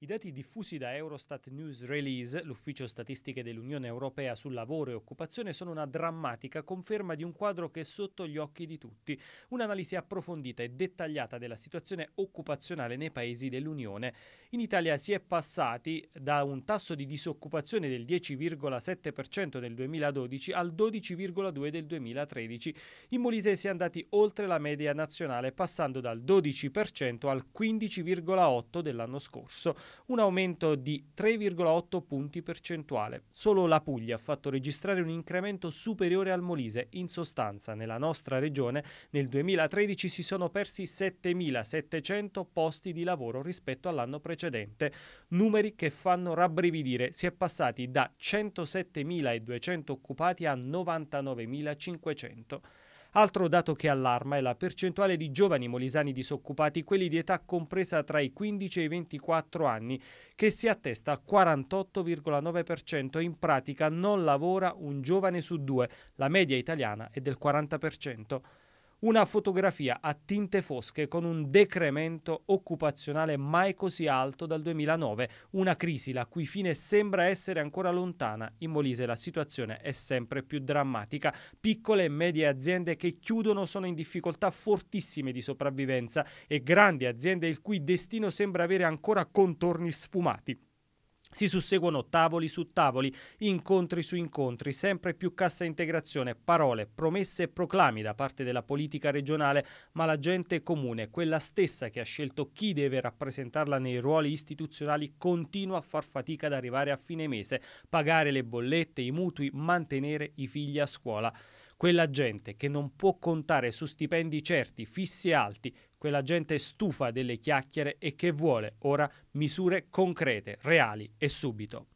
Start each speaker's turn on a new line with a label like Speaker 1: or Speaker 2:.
Speaker 1: I dati diffusi da Eurostat News Release, l'ufficio statistiche dell'Unione Europea sul lavoro e occupazione, sono una drammatica conferma di un quadro che è sotto gli occhi di tutti. Un'analisi approfondita e dettagliata della situazione occupazionale nei paesi dell'Unione. In Italia si è passati da un tasso di disoccupazione del 10,7% nel 2012 al 12,2% del 2013. In Molise si è andati oltre la media nazionale, passando dal 12% al 15,8% dell'anno scorso un aumento di 3,8 punti percentuale. Solo la Puglia ha fatto registrare un incremento superiore al Molise. In sostanza, nella nostra regione nel 2013 si sono persi 7.700 posti di lavoro rispetto all'anno precedente, numeri che fanno rabbrividire. Si è passati da 107.200 occupati a 99.500. Altro dato che allarma è la percentuale di giovani molisani disoccupati, quelli di età compresa tra i 15 e i 24 anni, che si attesta al 48,9%. In pratica non lavora un giovane su due, la media italiana è del 40%. Una fotografia a tinte fosche con un decremento occupazionale mai così alto dal 2009, una crisi la cui fine sembra essere ancora lontana. In Molise la situazione è sempre più drammatica. Piccole e medie aziende che chiudono sono in difficoltà fortissime di sopravvivenza e grandi aziende il cui destino sembra avere ancora contorni sfumati. Si susseguono tavoli su tavoli, incontri su incontri, sempre più cassa integrazione, parole, promesse e proclami da parte della politica regionale, ma la gente comune, quella stessa che ha scelto chi deve rappresentarla nei ruoli istituzionali, continua a far fatica ad arrivare a fine mese, pagare le bollette, i mutui, mantenere i figli a scuola. Quella gente che non può contare su stipendi certi, fissi e alti, quella gente stufa delle chiacchiere e che vuole ora misure concrete, reali e subito.